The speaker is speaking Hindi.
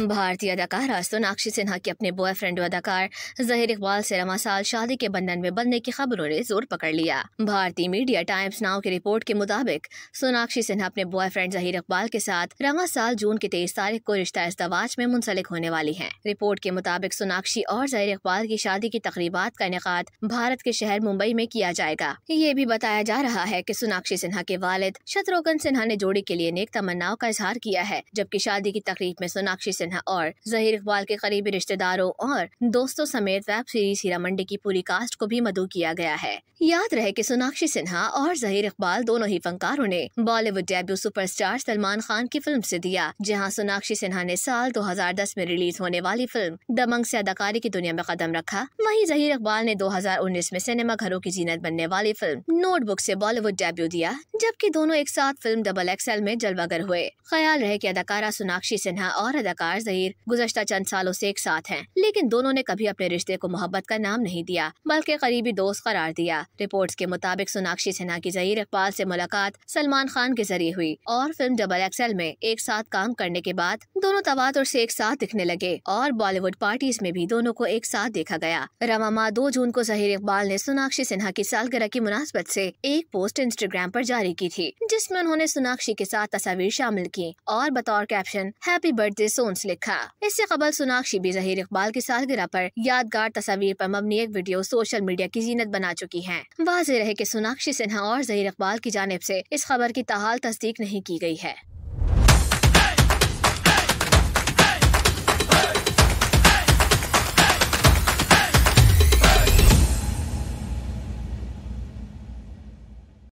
भारतीय अदाकारा सोनाक्षी सिन्हा की अपने बॉयफ्रेंड अदाकार जहिर इकबाल से रवा साल शादी के बंधन में बनने की खबरों ने जोर पकड़ लिया भारतीय मीडिया टाइम्स नाउ की रिपोर्ट के मुताबिक सोनाक्षी सिन्हा अपने बॉयफ्रेंड जहिर इकबाल के साथ रवा साल जून की तेईस तारीख को रिश्ता इस्तवाज में मुंसलिक होने वाली है रिपोर्ट के मुताबिक सोनाक्षी और जहिर इकबाल की शादी की तकरीबा का इनका भारत के शहर मुंबई में किया जाएगा ये भी बताया जा रहा है की सोनाक्षी सिन्हा के वालिद शत्रुघ्न सिन्हा ने जोड़ी के लिए नेक तमन्नाओं का इजहार किया है जबकि शादी की तकरीब में सोनाक्षी सिन्हा और जहीर इकबाल के करीबी रिश्तेदारों और दोस्तों समेत वेब सीरीज हीरा मंडी की पूरी कास्ट को भी मधु किया गया है याद रहे की सोनाक्षी सिन्हा और जहीर इकबाल दोनों ही फनकारों ने बॉलीवुड डेब्यू सुपरस्टार सलमान खान की फिल्म ऐसी दिया जहाँ सोनाक्षी सिन्हा ने साल दो में रिलीज होने वाली फिल्म दमंग ऐसी अदाकारी की दुनिया में कदम रखा वही जहीर इकबाल ने दो में सिनेमा घरों की जीनत बनने वाली फिल्म नोटबुक से बॉलीवुड डेब्यू दिया जबकि दोनों एक साथ फिल्म डबल एक्सएल में जलवागर हुए ख्याल रहे की अदाकारा सोनाक्षी सिन्हा और अदाकार सरदार जहीर गुजशत चंद सालों ऐसी एक साथ हैं लेकिन दोनों ने कभी अपने रिश्ते को मोहब्बत का नाम नहीं दिया बल्कि करीबी दोस्त करार दिया रिपोर्ट के मुताबिक सोनाक्षी सिन्हा की जहीर इकबाल ऐसी मुलाकात सलमान खान के जरिए हुई और फिल्म डबल एक्सएल में एक साथ काम करने के बाद दोनों तवातुर ऐसी एक साथ दिखने लगे और बॉलीवुड पार्टीज में भी दोनों को एक साथ देखा गया रवामा दो जून को जहीर इकबाल ने सोनाक्षी सिन्हा की सालगिरह की मुनासबत से एक पोस्ट इंस्टाग्राम पर जारी की थी जिसमें उन्होंने सोनाक्षी के साथ तस्वीर शामिल की और बतौर कैप्शन हैप्पी बर्थडे सोन लिखा इससे कबल सोनाक्षी भी जहीर इकबाल की सालगिरह पर यादगार तस्वीर पर मबनी एक वीडियो सोशल मीडिया की जीनत बना चुकी है वाजे रहे की सोनाक्षी सिन्हा और जहीर इकबाल की जानब ऐसी इस खबर की तहाल तस्दीक नहीं की गयी है